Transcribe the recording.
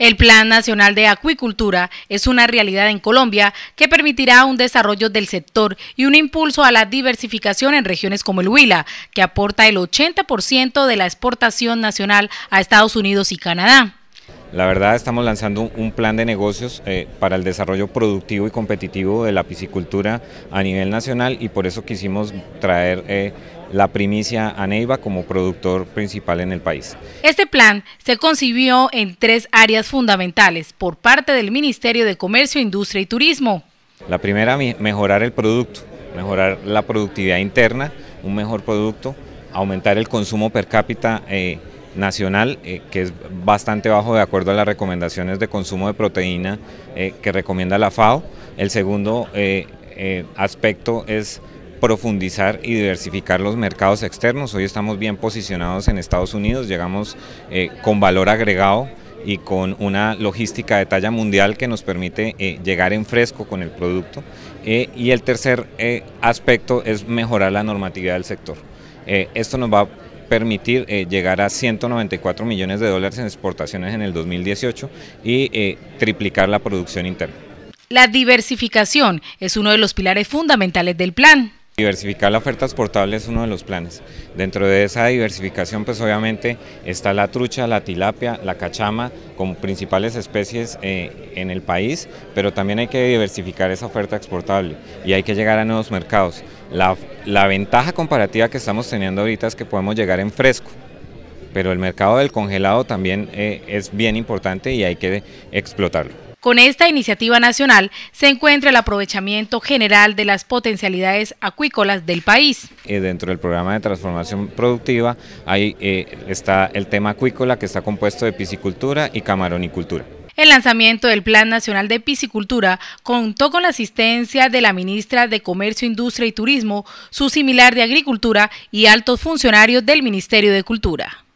El Plan Nacional de Acuicultura es una realidad en Colombia que permitirá un desarrollo del sector y un impulso a la diversificación en regiones como el Huila, que aporta el 80% de la exportación nacional a Estados Unidos y Canadá. La verdad estamos lanzando un plan de negocios eh, para el desarrollo productivo y competitivo de la piscicultura a nivel nacional y por eso quisimos traer eh, la primicia a Neiva como productor principal en el país. Este plan se concibió en tres áreas fundamentales por parte del Ministerio de Comercio, Industria y Turismo. La primera, mejorar el producto, mejorar la productividad interna, un mejor producto, aumentar el consumo per cápita eh, nacional, eh, que es bastante bajo de acuerdo a las recomendaciones de consumo de proteína eh, que recomienda la FAO. El segundo aspecto es profundizar y diversificar los mercados externos. Hoy estamos bien posicionados en Estados Unidos, llegamos eh, con valor agregado y con una logística de talla mundial que nos permite eh, llegar en fresco con el producto. Eh, y el tercer aspecto es mejorar la normatividad del sector. esto nos va a permitir llegar a 194 millones de dólares en exportaciones en el 2018 y triplicar la producción interna. La diversificación es uno de los pilares fundamentales del plan. Diversificar la oferta exportable es uno de los planes. Dentro de esa diversificación, pues obviamente está la trucha, la tilapia, la cachama como principales especies eh, en el país, pero también hay que diversificar esa oferta exportable y hay que llegar a nuevos mercados. La, ventaja comparativa que estamos teniendo ahorita es que podemos llegar en fresco, pero el mercado del congelado también eh, es bien importante y hay que explotarlo. Con esta iniciativa nacional se encuentra el aprovechamiento general de las potencialidades acuícolas del país. Eh, dentro del programa de transformación productiva hay, eh, está el tema acuícola que está compuesto de piscicultura y camaronicultura. El lanzamiento del Plan Nacional de Piscicultura contó con la asistencia de la ministra de Comercio, Industria y Turismo, su similar de Agricultura y altos funcionarios del Ministerio de Cultura.